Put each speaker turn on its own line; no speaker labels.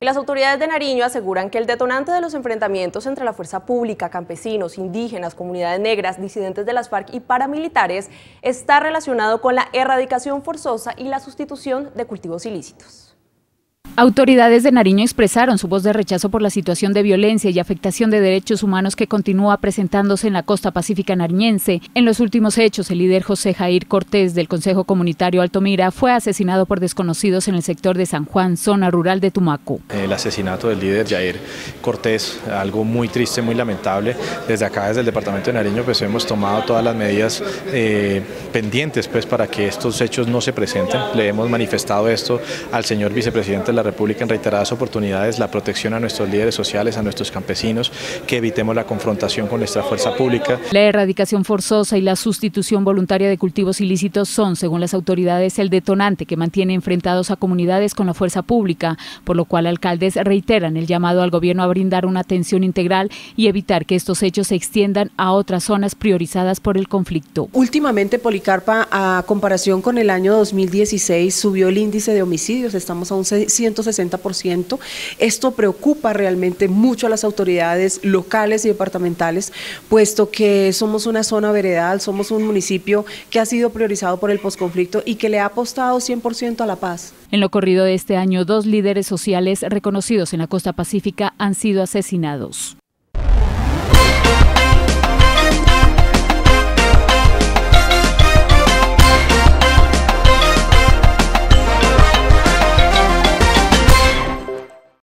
las autoridades de Nariño aseguran que el detonante de los enfrentamientos entre la fuerza pública,
campesinos, indígenas, comunidades negras, disidentes de las FARC y paramilitares está relacionado con la erradicación forzosa y la sustitución de cultivos ilícitos.
Autoridades de Nariño expresaron su voz de rechazo por la situación de violencia y afectación de derechos humanos que continúa presentándose en la costa pacífica nariñense. En los últimos hechos, el líder José Jair Cortés del Consejo Comunitario Altomira fue asesinado por desconocidos en el sector de San Juan, zona rural de Tumaco.
El asesinato del líder Jair Cortés, algo muy triste, muy lamentable. Desde acá, desde el departamento de Nariño, pues hemos tomado todas las medidas eh, pendientes pues, para que estos hechos no se presenten. Le hemos manifestado esto al señor vicepresidente de la República en reiteradas oportunidades la protección a nuestros líderes sociales, a nuestros campesinos, que evitemos la confrontación con nuestra fuerza pública.
La erradicación forzosa y la sustitución voluntaria de cultivos ilícitos son, según las autoridades, el detonante que mantiene enfrentados a comunidades con la fuerza pública, por lo cual alcaldes reiteran el llamado al gobierno a brindar una atención integral y evitar que estos hechos se extiendan a otras zonas priorizadas por el conflicto.
Últimamente, Policarpa, a comparación con el año 2016, subió el índice de homicidios, estamos a un ciento 60%. Esto preocupa realmente mucho a las autoridades locales y departamentales, puesto que somos una zona veredal, somos un municipio que ha sido priorizado por el posconflicto y que le ha apostado 100% a la paz.
En lo corrido de este año, dos líderes sociales reconocidos en la costa pacífica han sido asesinados.